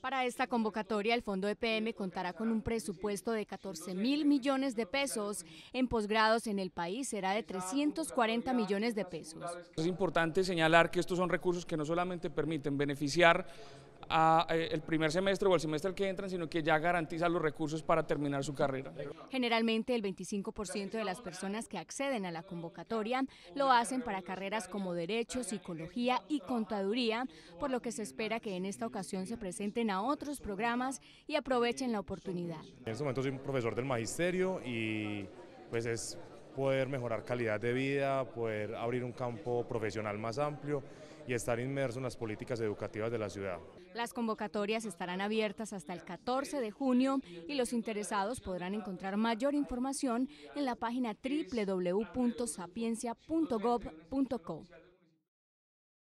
Para esta convocatoria, el Fondo EPM contará con un presupuesto de 14 mil millones de pesos. En posgrados en el país será de 340 millones de pesos. Es importante señalar que estos son recursos que no solamente permiten beneficiar eh, el primer semestre o el semestre al que entran, sino que ya garantiza los recursos para terminar su carrera. Generalmente el 25% de las personas que acceden a la convocatoria lo hacen para carreras como Derecho, Psicología y Contaduría, por lo que se espera que en esta ocasión se presenten a otros programas y aprovechen la oportunidad. En este momento soy un profesor del magisterio y pues es poder mejorar calidad de vida, poder abrir un campo profesional más amplio y estar inmerso en las políticas educativas de la ciudad. Las convocatorias estarán abiertas hasta el 14 de junio y los interesados podrán encontrar mayor información en la página www.sapiencia.gov.co.